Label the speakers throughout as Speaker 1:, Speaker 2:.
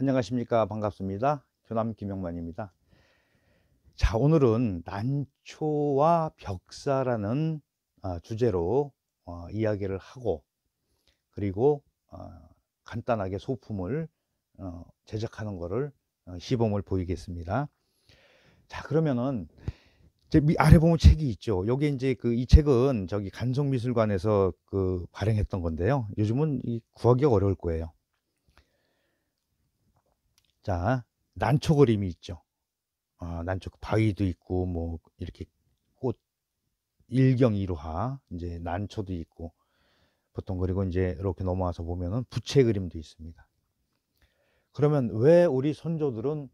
Speaker 1: 안녕하십니까 반갑습니다 교남 김영만입니다 자 오늘은 난초와 벽사라는 어, 주제로 어, 이야기를 하고 그리고 어, 간단하게 소품을 제작하는 것을 시범을 보이겠습니다 자 그러면은 아래 보면 책이 있죠. 여기 이제 그 이 책은 저기 간송미술관에서 그 발행했던 건데요. 요즘은 구하기가 어려울 거예요. 자, 난초 그림이 있죠. 아, 난초 그 바위도 있고 뭐 이렇게 꽃일경이로 이제 난초도 있고 보통 그리고 이제 이렇게 넘어와서 보면은 부채 그림도 있습니다. 그러면 왜 우리 선조들은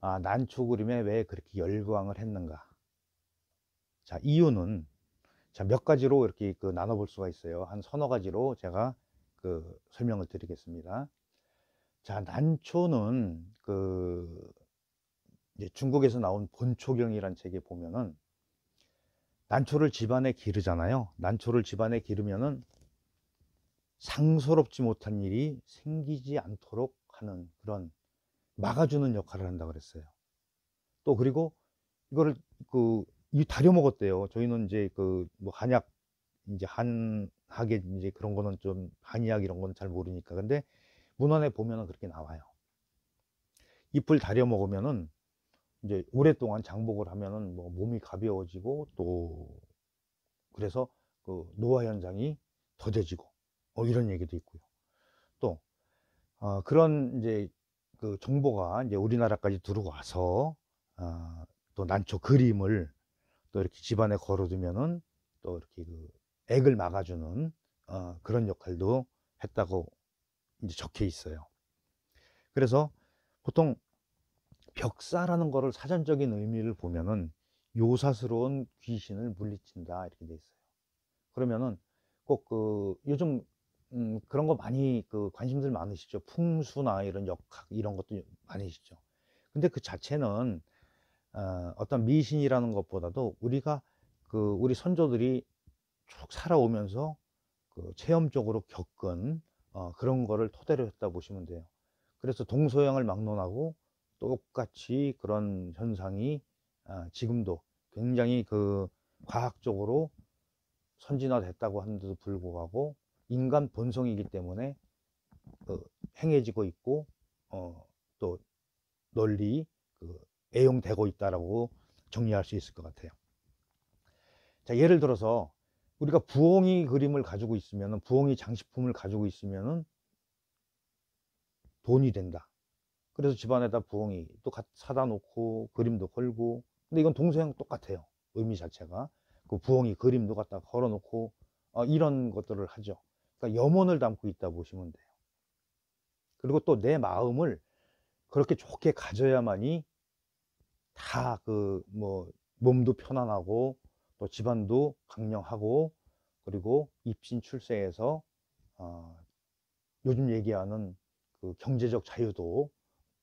Speaker 1: 아, 난초 그림에 왜 그렇게 열광을 했는가? 자, 이유는 자, 몇 가지로 이렇게 그 나눠 볼 수가 있어요. 한 서너 가지로 제가 그 설명을 드리겠습니다. 자, 난초는 그 이제 중국에서 나온 본초경이란 책에 보면은 난초를 집안에 기르잖아요. 난초를 집안에 기르면은 상서롭지 못한 일이 생기지 않도록 하는 그런 막아주는 역할을 한다 그랬어요. 또 그리고 이거를 그 다려 먹었대요. 저희는 이제 그뭐 한약 이제 한 하게 이제 그런 거는 좀 한의학 이런 건 잘 모르니까 근데 문헌에 보면 그렇게 나와요. 잎을 다려 먹으면은 이제 오랫동안 장복을 하면은 뭐 몸이 가벼워지고 또 그래서 그 노화 현상이 더뎌지고 어 뭐 이런 얘기도 있고요. 또 어, 그런 이제 그 정보가 이제 우리나라까지 들어와서 어, 또 난초 그림을 또 이렇게 집안에 걸어두면은 또 이렇게 그 액을 막아주는 어, 그런 역할도 했다고 이제 적혀 있어요. 그래서 보통 벽사라는 거를 사전적인 의미를 보면은 요사스러운 귀신을 물리친다 이렇게 돼 있어요. 그러면은 꼭 그 요즘 음 그런 거 많이 그 관심들 많으시죠. 풍수나 이런 역학 이런 것도 많으시죠. 근데 그 자체는 어, 어떤 미신이라는 것보다도 우리가 그 우리 선조들이 쭉 살아오면서 그 체험적으로 겪은 어, 그런 거를 토대로 했다 보시면 돼요. 그래서 동서양을 막론하고 똑같이 그런 현상이 어, 지금도 굉장히 그 과학적으로 선진화됐다고 하는데도 불구하고 인간 본성이기 때문에 그 행해지고 있고 어, 또 널리 그 애용되고 있다라고 정리할 수 있을 것 같아요. 자 예를 들어서 우리가 부엉이 그림을 가지고 있으면 부엉이 장식품을 가지고 있으면 돈이 된다 그래서 집안에다 부엉이 또 사다 놓고 그림도 걸고 근데 이건 동서양 똑같아요 의미 자체가 그 부엉이 그림도 갖다 걸어 놓고 어, 이런 것들을 하죠 그러니까 염원을 담고 있다 보시면 돼요 그리고 또 내 마음을 그렇게 좋게 가져야만이 다 그 뭐 몸도 편안하고 또 집안도 강령하고 그리고 입신 출세에서 어, 요즘 얘기하는 그 경제적 자유도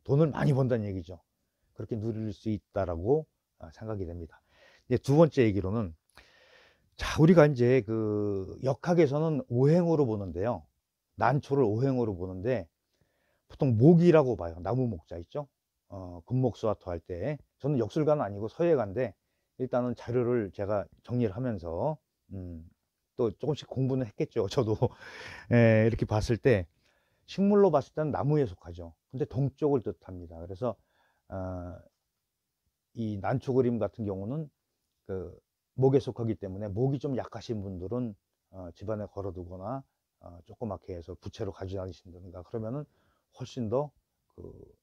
Speaker 1: 돈을 많이 번다는 얘기죠. 그렇게 누릴 수 있다라고 아, 생각이 됩니다. 이제 두 번째 얘기로는 자 우리가 이제 그 역학에서는 오행으로 보는데요. 난초를 오행으로 보는데 보통 목이라고 봐요. 나무 목자 있죠. 어, 금목수와토할때 저는 역술가는 아니고 서예가인데 일단은 자료를 제가 정리를 하면서 음, 또 조금씩 공부는 했겠죠. 저도 에, 예, 이렇게 봤을 때 식물로 봤을 때는 나무에 속하죠. 근데 동쪽을 뜻합니다. 그래서 어, 이 난초 그림 같은 경우는 그 목에 속하기 때문에 목이 좀 약하신 분들은 어, 집안에 걸어두거나 어, 조그맣게 해서 부채로 가져다니신다든가 그러면은 훨씬 더그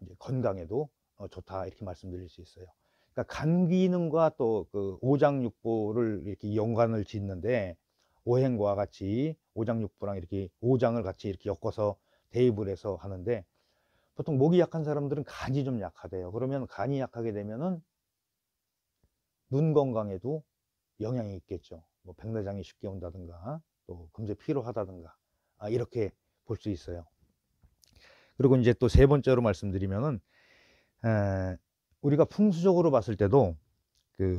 Speaker 1: 이제 건강에도 어, 좋다 이렇게 말씀드릴 수 있어요. 그러니까 간 기능과 또 그 오장육부를 이렇게 연관을 짓는데 오행과 같이 오장육부랑 이렇게 오장을 같이 이렇게 엮어서 대입을 해서 하는데 보통 목이 약한 사람들은 간이 좀 약하대요. 그러면 간이 약하게 되면은 눈 건강에도 영향이 있겠죠. 뭐 백내장이 쉽게 온다든가 또 금세 피로하다든가 아, 이렇게 볼 수 있어요. 그리고 이제 또 세 번째로 말씀드리면은 에, 우리가 풍수적으로 봤을 때도 그좀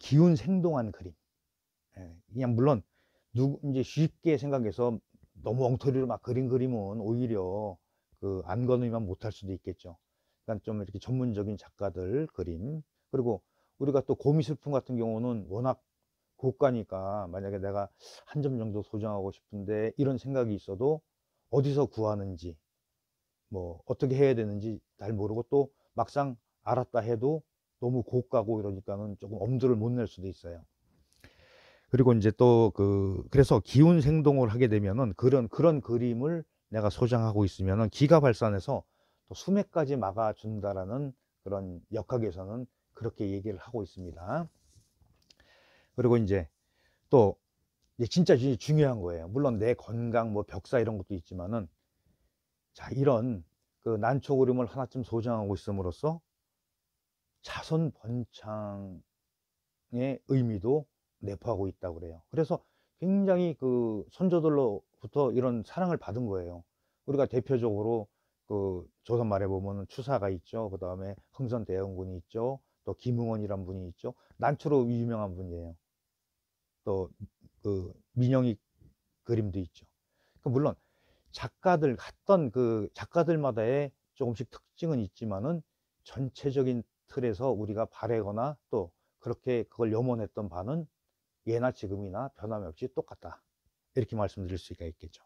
Speaker 1: 기운 생동한 그림. 예, 그냥 물론 누 이제 쉽게 생각해서 너무 엉터리로 막그린 그림은 오히려 그 안건의만 못할 수도 있겠죠. 그러니까 좀 이렇게 전문적인 작가들 그림 그리고 우리가 또 고미술품 같은 경우는 워낙 고가니까 만약에 내가 한 점 정도 소장하고 싶은데 이런 생각이 있어도 어디서 구하는지 뭐 어떻게 해야 되는지 잘 모르고 또 막상 알았다 해도 너무 고가고 이러니까는 조금 엄두를 못 낼 수도 있어요. 그리고 이제 또 그 그래서 기운 생동을 하게 되면은 그런 그런 그림을 내가 소장하고 있으면은 기가 발산해서 또 수맥까지 막아준다라는 그런 역학에서는 그렇게 얘기를 하고 있습니다. 그리고 이제 또 진짜 중요한 거예요. 물론 내 건강 뭐 벽사 이런 것도 있지만은 자, 이런 그 난초 그림을 하나쯤 소장하고 있음으로써 자손 번창의 의미도 내포하고 있다고 그래요. 그래서 굉장히 그 선조들로부터 이런 사랑을 받은 거예요. 우리가 대표적으로 그 조선 말에 보면 추사가 있죠. 그 다음에 흥선 대원군이 있죠. 또 김흥원이란 분이 있죠. 난초로 유명한 분이에요. 또 그 민영이 그림도 있죠. 그 물론 작가들 갔던 그 작가들마다의 조금씩 특징은 있지만은 전체적인 틀에서 우리가 바래거나 또 그렇게 그걸 염원했던 바는 예나 지금이나 변함없이 똑같다 이렇게 말씀드릴 수가 있겠죠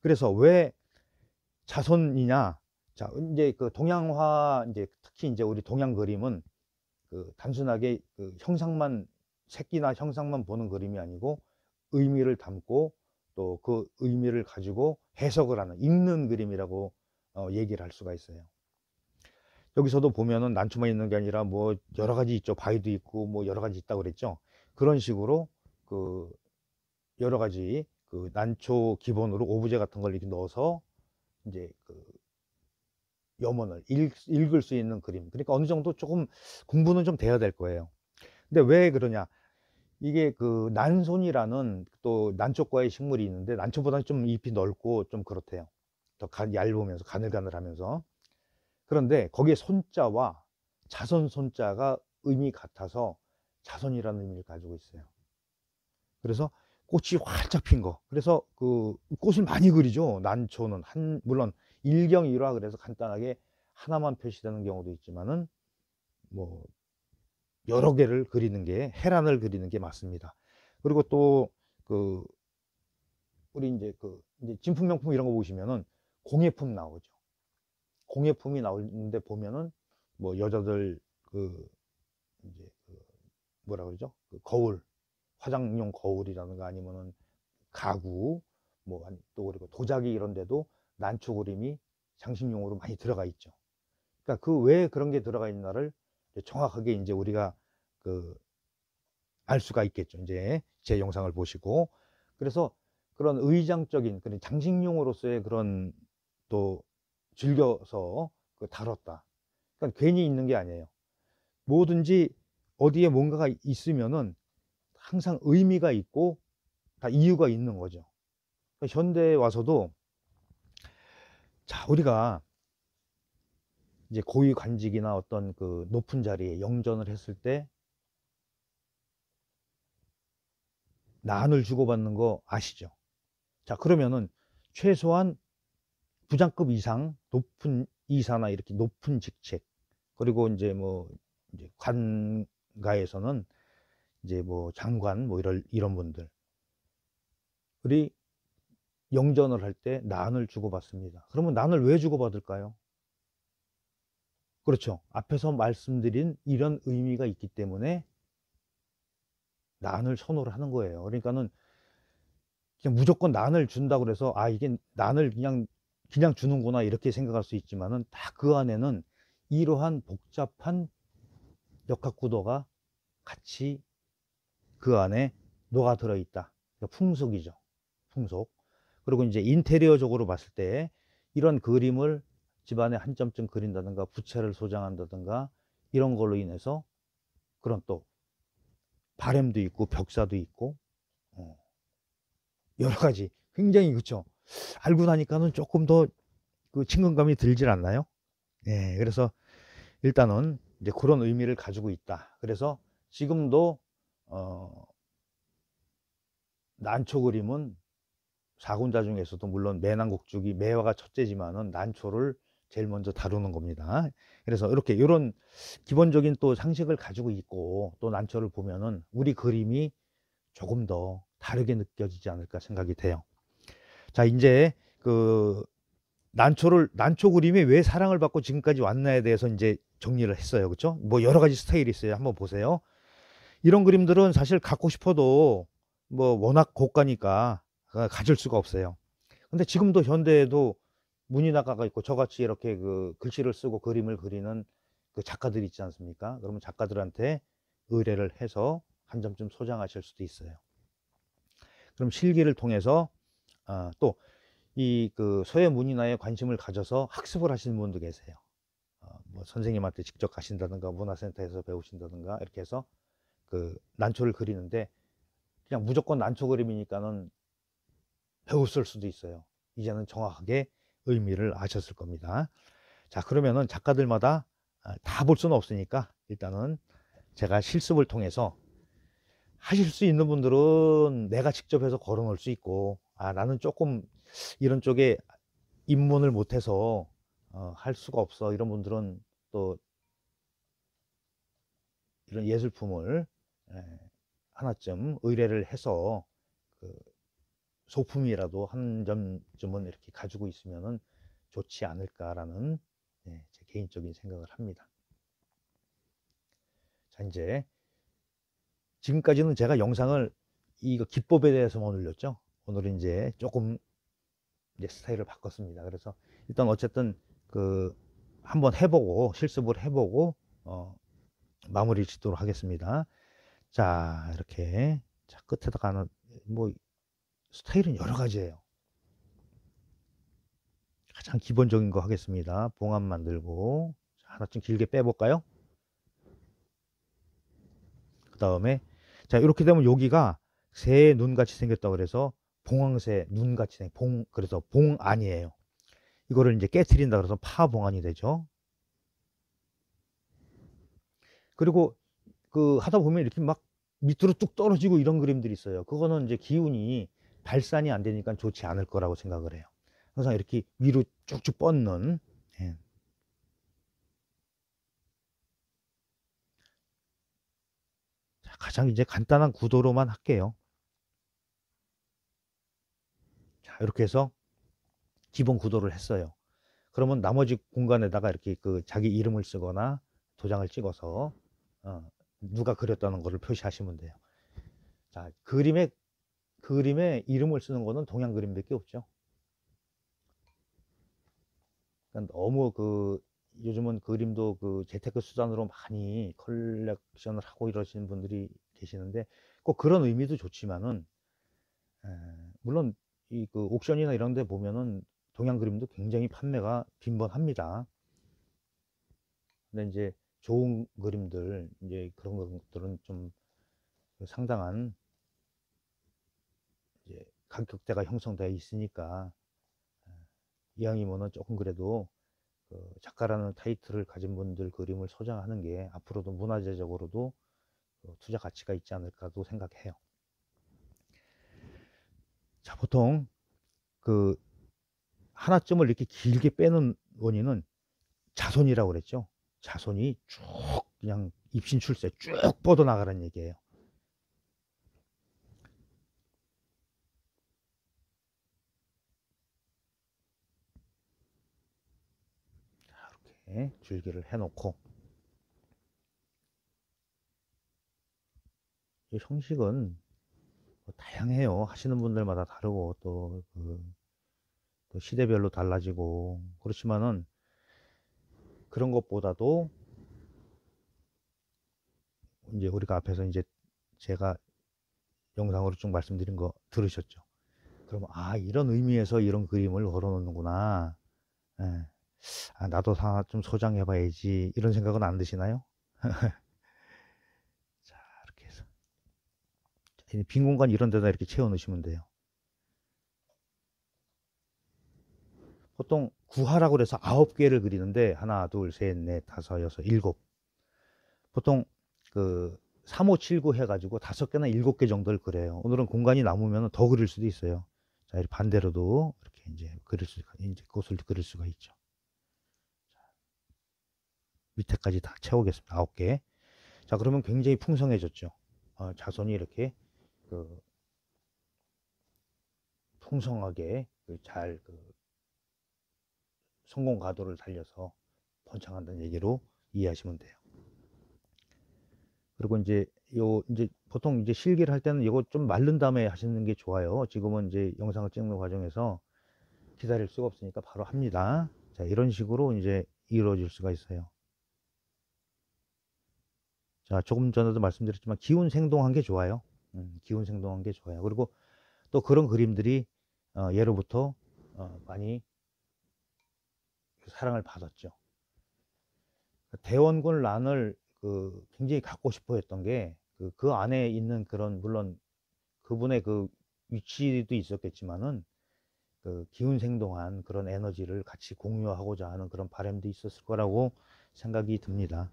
Speaker 1: 그래서 왜 자손이냐 자 이제 그 동양화 이제 특히 이제 우리 동양 그림은 그 단순하게 그 형상만 새끼나 형상만 보는 그림이 아니고 의미를 담고 또그 의미를 가지고 해석을 하는 있는 그림이라고 어, 얘기를 할 수가 있어요. 여기서도 보면은 난초만 있는 게 아니라 뭐 여러 가지 있죠. 바위도 있고 뭐 여러 가지 있다고 그랬죠. 그런 식으로 그 여러 가지 그 난초 기본으로 오브제 같은 걸 이렇게 넣어서 이제 그 염원을 읽, 읽을 수 있는 그림. 그러니까 어느 정도 조금 공부는 좀 돼야 될 거예요. 근데 왜 그러냐? 이게 그 난손이라는 또 난초과의 식물이 있는데 난초보다는 좀 잎이 넓고 좀 그렇대요. 더 간, 얇으면서 가늘가늘하면서 그런데 거기에 손자와 자손 손자가 의미 같아서 자손이라는 의미를 가지고 있어요. 그래서 꽃이 활짝 핀 거. 그래서 그 꽃을 많이 그리죠. 난초는 한 물론 일경일화 그래서 간단하게 하나만 표시되는 경우도 있지만은 뭐 여러 개를 그리는 게 해란을 그리는 게 맞습니다. 그리고 또 그 우리 이제 그 이제 진품 명품 이런 거 보시면은 공예품 나오죠. 공예품이 나오는데 보면은 뭐 여자들 그 이제 그 뭐라 그러죠? 그 거울, 화장용 거울이라든가 아니면은 가구, 뭐 또 그리고 도자기 이런 데도 난초 그림이 장식용으로 많이 들어가 있죠. 그러니까 그 왜 그런 게 들어가 있나를 정확하게 이제 우리가 그 알 수가 있겠죠. 이제 제 영상을 보시고 그래서 그런 의장적인 그런 장식용으로서의 그런 또 즐겨서 그 다뤘다. 그러니까 괜히 있는 게 아니에요. 뭐든지 어디에 뭔가가 있으면은 항상 의미가 있고 다 이유가 있는 거죠. 그러니까 현대에 와서도 자, 우리가 이제 고위 관직이나 어떤 그 높은 자리에 영전을 했을 때 난을 주고받는 거 아시죠? 자, 그러면은 최소한 부장급 이상, 높은 이사나 이렇게 높은 직책, 그리고 이제 뭐, 이제 관가에서는 이제 뭐 장관 뭐 이런, 이런 분들. 우리 영전을 할 때 난을 주고받습니다. 그러면 난을 왜 주고받을까요? 그렇죠. 앞에서 말씀드린 이런 의미가 있기 때문에 난을 선호를 하는 거예요. 그러니까는 그냥 무조건 난을 준다 그래서 아 이게 난을 그냥 그냥 주는구나 이렇게 생각할 수 있지만은 다 그 안에는 이러한 복잡한 역학 구도가 같이 그 안에 녹아 들어 있다. 그러니까 풍속이죠. 풍속. 그리고 이제 인테리어적으로 봤을 때 이런 그림을 집안에 한 점쯤 그린다든가 부채를 소장한다든가 이런 걸로 인해서 그런 또 바램도 있고 벽사도 있고 어, 여러 가지 굉장히 그렇죠 알고 나니까는 조금 더 그 친근감이 들질 않나요? 예, 그래서 일단은 이제 그런 의미를 가지고 있다. 그래서 지금도 어, 난초 그림은 사군자 중에서도 물론 매난곡죽이 매화가 첫째지만은 난초를 제일 먼저 다루는 겁니다. 그래서 이렇게 이런 기본적인 또 상식을 가지고 있고 또 난초를 보면은 우리 그림이 조금 더 다르게 느껴지지 않을까 생각이 돼요. 자, 이제 그 난초를 난초 그림이 왜 사랑을 받고 지금까지 왔나에 대해서 이제 정리를 했어요. 그렇죠? 뭐 여러 가지 스타일이 있어요. 한번 보세요. 이런 그림들은 사실 갖고 싶어도 뭐 워낙 고가니까 가질 수가 없어요. 근데 지금도 현대에도 문인화가가 있고 저같이 이렇게 그 글씨를 쓰고 그림을 그리는 그 작가들 있지 않습니까? 그러면 작가들한테 의뢰를 해서 한 점쯤 소장하실 수도 있어요. 그럼 실기를 통해서 아, 또이 그 서예 문인화에 관심을 가져서 학습을 하시는 분도 계세요. 어, 뭐 선생님한테 직접 가신다든가 문화센터에서 배우신다든가 이렇게 해서 그 난초를 그리는데 그냥 무조건 난초 그림이니까는 배웠을 수도 있어요. 이제는 정확하게 의미를 아셨을 겁니다. 자, 그러면은 작가들마다 아, 다볼 수는 없으니까 일단은 제가 실습을 통해서 하실 수 있는 분들은 내가 직접 해서 걸어 놓을 수 있고, 아, 나는 조금 이런 쪽에 입문을 못해서 어, 할 수가 없어. 이런 분들은 또 이런 예술품을 예, 하나쯤 의뢰를 해서 그 소품이라도 한 점쯤은 이렇게 가지고 있으면 좋지 않을까라는 네, 제 개인적인 생각을 합니다. 자, 이제 지금까지는 제가 영상을 이거 기법에 대해서만 올렸죠. 오늘은 이제 조금 이제 스타일을 바꿨습니다. 그래서 일단 어쨌든 그 한번 해보고 실습을 해보고 어, 마무리 짓도록 하겠습니다. 자 이렇게 자 끝에다가는 뭐 스타일은 여러 가지예요. 가장 기본적인 거 하겠습니다. 봉합 만들고 하나쯤 길게 빼볼까요? 그 다음에 자 이렇게 되면 여기가 새 눈같이 생겼다고 그래서 봉황새 눈같이 생, 봉 그래서 봉아니에요 이거를 이제 깨트린다 그래서 파봉안이 되죠. 그리고 그 하다 보면 이렇게 막 밑으로 뚝 떨어지고 이런 그림들이 있어요. 그거는 이제 기운이 발산이 안 되니까 좋지 않을 거라고 생각을 해요. 항상 이렇게 위로 쭉쭉 뻗는 예. 가장 이제 간단한 구도로만 할게요. 자, 이렇게 해서 기본 구도를 했어요. 그러면 나머지 공간에다가 이렇게 그 자기 이름을 쓰거나 도장을 찍어서 어, 누가 그렸다는 것을 표시하시면 돼요. 자, 그림의 그림에 이름을 쓰는 거는 동양 그림밖에 없죠. 그러니까 너무 그 요즘은 그림도 그 재테크 수단으로 많이 컬렉션을 하고 이러시는 분들이 계시는데 꼭 그런 의미도 좋지만은 에, 물론 이 그 옥션이나 이런 데 보면은 동양 그림도 굉장히 판매가 빈번합니다. 근데 이제 좋은 그림들 이제 그런 것들은 좀 상당한 이제 간격대가 형성되어 있으니까 예, 이왕이면은 조금 그래도 그 작가라는 타이틀을 가진 분들 그림을 소장하는 게 앞으로도 문화재적으로도 그 투자 가치가 있지 않을까도 생각해요. 자, 보통 그 하나쯤을 이렇게 길게 빼는 원인은 자손이라고 그랬죠. 자손이 쭉 그냥 입신 출세 쭉 뻗어나가라는 얘기예요. 이 예, 줄기를 해놓고 이 형식은 뭐 다양해요. 하시는 분들마다 다르고 또, 그, 또 그 시대별로 달라지고 그렇지만은 그런 것보다도 이제 우리가 앞에서 이제 제가 영상으로 쭉 말씀드린 거 들으셨죠? 그럼 아 이런 의미에서 이런 그림을 걸어놓는구나. 예. 아, 나도 하나 좀 소장해봐야지 이런 생각은 안 드시나요? 자 이렇게 해서 빈 공간 이런 데다 이렇게 채워 넣으시면 돼요 보통 구하라고 그서 아홉 개를 그리는데 하나 둘셋넷 다섯 여섯 일곱 보통 그3579 해가지고 다섯 개나 일곱 개 정도를 그려요 오늘은 공간이 남으면 더 그릴 수도 있어요 자, 반대로도 이렇게 이제 그릴 수, 이제 꽃을 그릴 수가 있죠. 밑에까지 다 채우겠습니다. 아홉 개. 자, 그러면 굉장히 풍성해졌죠. 어, 자손이 이렇게 그 풍성하게 잘그 그 성공 가도를 달려서 번창한다는 얘기로 이해하시면 돼요. 그리고 이제 요 이제 보통 이제 실기를 할 때는 이거 좀 마른 다음에 하시는 게 좋아요. 지금은 이제 영상을 찍는 과정에서 기다릴 수가 없으니까 바로 합니다. 자, 이런 식으로 이제 이루어질 수가 있어요. 자, 조금 전에도 말씀드렸지만 기운 생동한 게 좋아요. 음, 기운 생동한 게 좋아요. 그리고 또 그런 그림들이 어, 예로부터 어, 많이 사랑을 받았죠. 대원군 란을 그 굉장히 갖고 싶어 했던 게그 그 안에 있는 그런 물론 그분의 그 위치도 있었겠지만은 그 기운 생동한 그런 에너지를 같이 공유하고자 하는 그런 바램도 있었을 거라고 생각이 듭니다.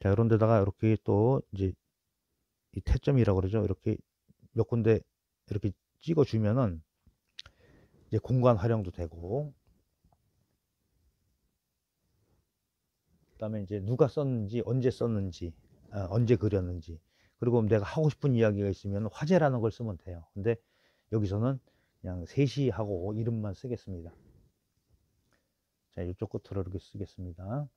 Speaker 1: 자, 이런 데다가 이렇게 또 이제 이 태점이라고 그러죠. 이렇게 몇 군데 이렇게 찍어주면은 이제 공간 활용도 되고 그다음에 이제 누가 썼는지 언제 썼는지 어, 언제 그렸는지 그리고 내가 하고 싶은 이야기가 있으면 화제라는 걸 쓰면 돼요. 근데 여기서는 그냥 세시하고 이름만 쓰겠습니다. 자, 이쪽 끝으로 이렇게 쓰겠습니다.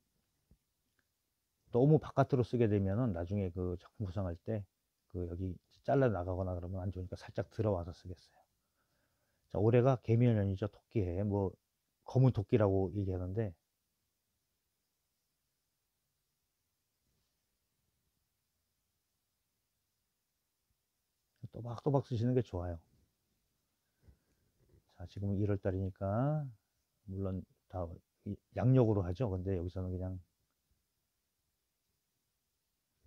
Speaker 1: 너무 바깥으로 쓰게 되면은 나중에 그 작품 구상할 때 그 여기 잘라 나가거나 그러면 안 좋으니까 살짝 들어와서 쓰겠어요. 자, 올해가 개미년이죠. 토끼해. 뭐 검은 토끼라고 얘기하는데 또박또박 쓰시는 게 좋아요. 자, 지금 1월 달이니까 물론 다 양력으로 하죠. 근데 여기서는 그냥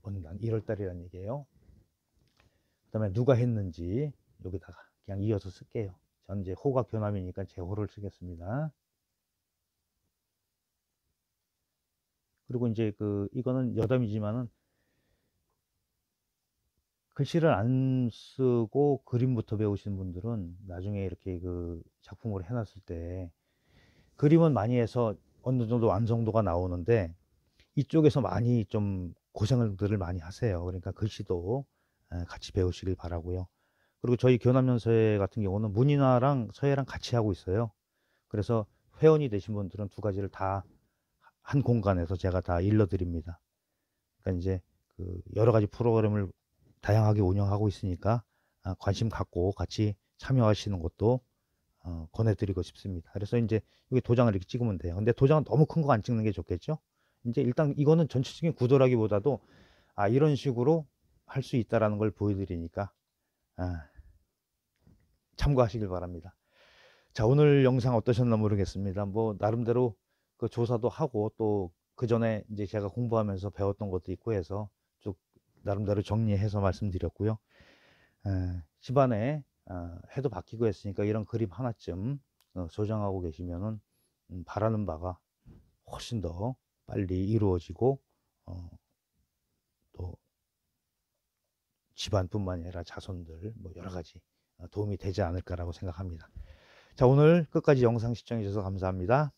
Speaker 1: 본단 1월달이라는 얘기예요. 그 다음에 누가 했는지 여기다가 그냥 이어서 쓸게요. 전 이제 호가 교남이니까 제 호를 쓰겠습니다. 그리고 이제 그 이거는 여담이지만은 글씨를 안 쓰고 그림부터 배우신 분들은 나중에 이렇게 그 작품을 해놨을 때 그림은 많이 해서 어느 정도 완성도가 나오는데 이쪽에서 많이 좀 고생들을 많이 하세요. 그러니까 글씨도 같이 배우시길 바라고요. 그리고 저희 교남연서회 같은 경우는 문인화랑 서예랑 같이 하고 있어요. 그래서 회원이 되신 분들은 두 가지를 다 한 공간에서 제가 다 일러드립니다. 그러니까 이제 그 여러 가지 프로그램을 다양하게 운영하고 있으니까 아, 관심 갖고 같이 참여하시는 것도 어, 권해드리고 싶습니다. 그래서 이제 여기 도장을 이렇게 찍으면 돼요. 근데 도장은 너무 큰 거 안 찍는 게 좋겠죠? 이제 일단 이거는 전체적인 구도라기보다도아 이런 식으로 할 수 있다라는 걸 보여드리니까 아, 참고하시길 바랍니다. 자 오늘 영상 어떠셨나 모르겠습니다. 뭐 나름대로 그 조사도 하고 또 그 전에 이제 제가 공부하면서 배웠던 것도 있고 해서 쭉 나름대로 정리해서 말씀드렸고요. 아, 집안에 아, 해도 바뀌고 했으니까 이런 그림 하나쯤 어, 소장하고 계시면은 음, 바라는 바가 훨씬 더 빨리 이루어지고 어, 또 집안뿐만 아니라 자손들 뭐 여러 가지 어, 도움이 되지 않을까라고 생각합니다. 자 오늘 끝까지 영상 시청해 주셔서 감사합니다.